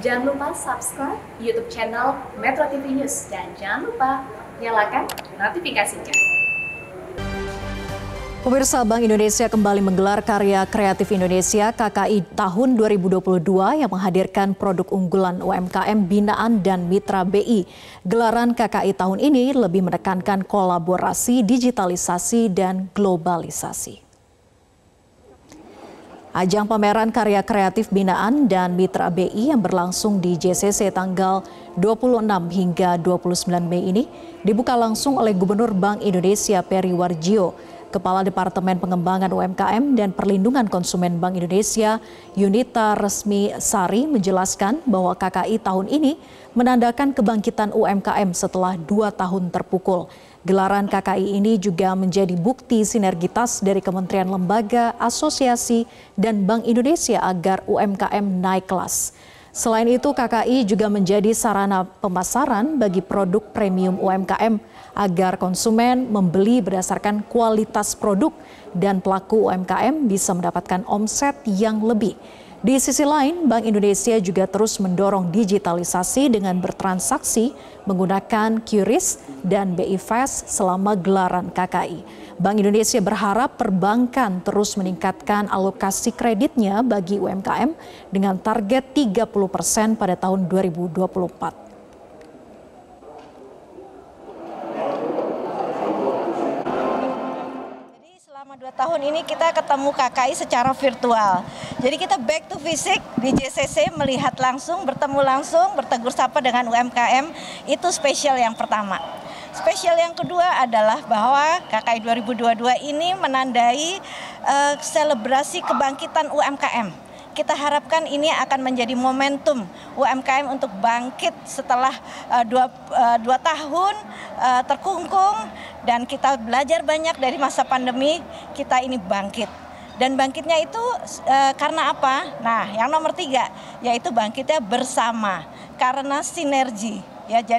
Jangan lupa subscribe YouTube channel Metro TV News dan jangan lupa nyalakan notifikasinya. Pemirsa Bank Indonesia kembali menggelar karya kreatif Indonesia KKI tahun 2022 yang menghadirkan produk unggulan UMKM binaan dan mitra BI. Gelaran KKI tahun ini lebih menekankan kolaborasi, digitalisasi, dan globalisasi. Ajang pameran karya kreatif binaan dan mitra BI yang berlangsung di JCC tanggal 26 hingga 29 Mei ini dibuka langsung oleh Gubernur Bank Indonesia Peri Warjio Kepala Departemen Pengembangan UMKM dan Perlindungan Konsumen Bank Indonesia, Yunita Resmi Sari menjelaskan bahwa KKI tahun ini menandakan kebangkitan UMKM setelah dua tahun terpukul. Gelaran KKI ini juga menjadi bukti sinergitas dari Kementerian Lembaga, Asosiasi, dan Bank Indonesia agar UMKM naik kelas. Selain itu, KKI juga menjadi sarana pemasaran bagi produk premium UMKM agar konsumen membeli berdasarkan kualitas produk dan pelaku UMKM bisa mendapatkan omset yang lebih. Di sisi lain, Bank Indonesia juga terus mendorong digitalisasi dengan bertransaksi menggunakan QRIS dan BIFES selama gelaran KKI. Bank Indonesia berharap perbankan terus meningkatkan alokasi kreditnya bagi UMKM dengan target 30 persen pada tahun 2024. dua tahun ini kita ketemu KKI secara virtual. Jadi kita back to fisik di JCC melihat langsung, bertemu langsung, bertegur sapa dengan UMKM itu spesial yang pertama. Spesial yang kedua adalah bahwa KKI 2022 ini menandai uh, selebrasi kebangkitan UMKM kita harapkan ini akan menjadi momentum UMKM untuk bangkit setelah uh, dua, uh, dua tahun uh, terkungkung dan kita belajar banyak dari masa pandemi kita ini bangkit dan bangkitnya itu e, karena apa? Nah, yang nomor tiga yaitu bangkitnya bersama karena sinergi ya. Jadi